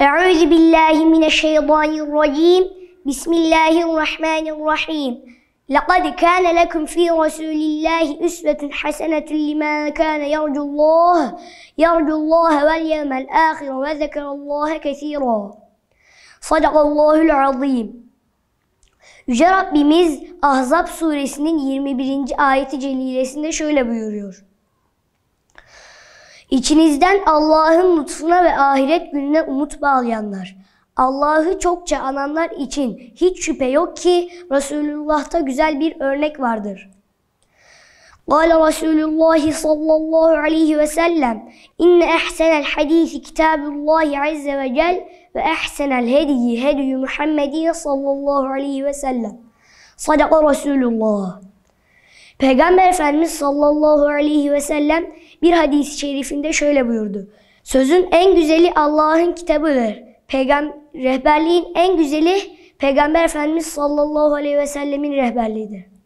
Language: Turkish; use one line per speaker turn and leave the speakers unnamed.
Euzu billahi mineşşeytanirracim. Bismillahirrahmanirrahim. لقد كان لكم في رسول الله أسوة حسنة لمن كان يرجو الله يرجو الله واليوم الآخر وذكر الله كثيرا. Sadak Allahül Azim. Yüce Rabbimiz Ahzab suresinin 21. ayeti celilesinde şöyle buyuruyor. İçinizden Allah'ın lütfuna ve ahiret gününe umut bağlayanlar, Allah'ı çokça ananlar için hiç şüphe yok ki Resulullah'ta güzel bir örnek vardır. قال رسول الله صلى الله عليه وسلم إن أحسن الحديث كتاب الله عز وجل وأحسن الهدي هدي محمد صلى الله عليه وسلم صدق رسول الله Peygamber Efendimiz sallallahu aleyhi ve sellem bir hadis-i şerifinde şöyle buyurdu. Sözün en güzeli Allah'ın kitabıdır. Peygam rehberliğin en güzeli Peygamber Efendimiz sallallahu aleyhi ve sellemin rehberliğidir.